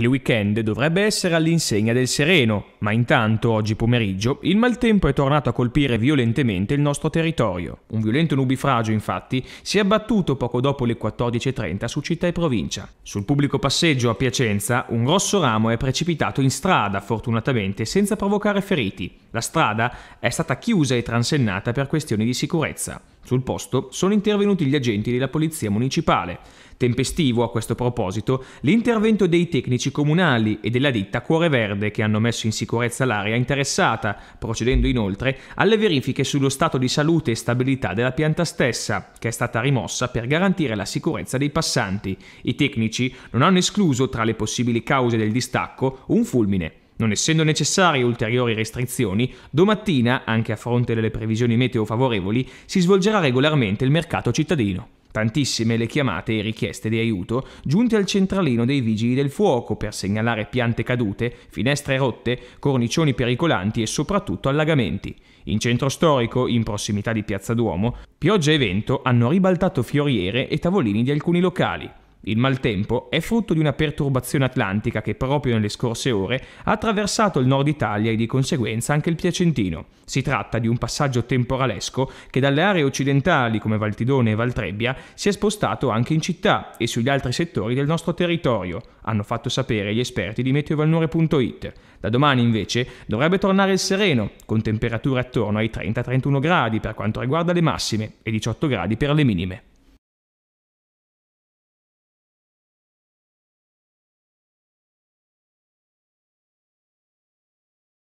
Il weekend dovrebbe essere all'insegna del sereno, ma intanto oggi pomeriggio il maltempo è tornato a colpire violentemente il nostro territorio. Un violento nubifragio infatti si è abbattuto poco dopo le 14.30 su città e provincia. Sul pubblico passeggio a Piacenza un grosso ramo è precipitato in strada fortunatamente senza provocare feriti. La strada è stata chiusa e transennata per questioni di sicurezza. Sul posto sono intervenuti gli agenti della Polizia Municipale. Tempestivo a questo proposito l'intervento dei tecnici comunali e della ditta Cuore Verde che hanno messo in sicurezza l'area interessata, procedendo inoltre alle verifiche sullo stato di salute e stabilità della pianta stessa, che è stata rimossa per garantire la sicurezza dei passanti. I tecnici non hanno escluso tra le possibili cause del distacco un fulmine. Non essendo necessarie ulteriori restrizioni, domattina, anche a fronte delle previsioni meteo favorevoli, si svolgerà regolarmente il mercato cittadino. Tantissime le chiamate e richieste di aiuto giunte al centralino dei vigili del fuoco per segnalare piante cadute, finestre rotte, cornicioni pericolanti e soprattutto allagamenti. In centro storico, in prossimità di Piazza Duomo, pioggia e vento hanno ribaltato fioriere e tavolini di alcuni locali. Il maltempo è frutto di una perturbazione atlantica che proprio nelle scorse ore ha attraversato il nord Italia e di conseguenza anche il Piacentino. Si tratta di un passaggio temporalesco che dalle aree occidentali come Valtidone e Valtrebbia si è spostato anche in città e sugli altri settori del nostro territorio, hanno fatto sapere gli esperti di meteovalnore.it. Da domani invece dovrebbe tornare il sereno, con temperature attorno ai 30-31 gradi per quanto riguarda le massime e 18 gradi per le minime.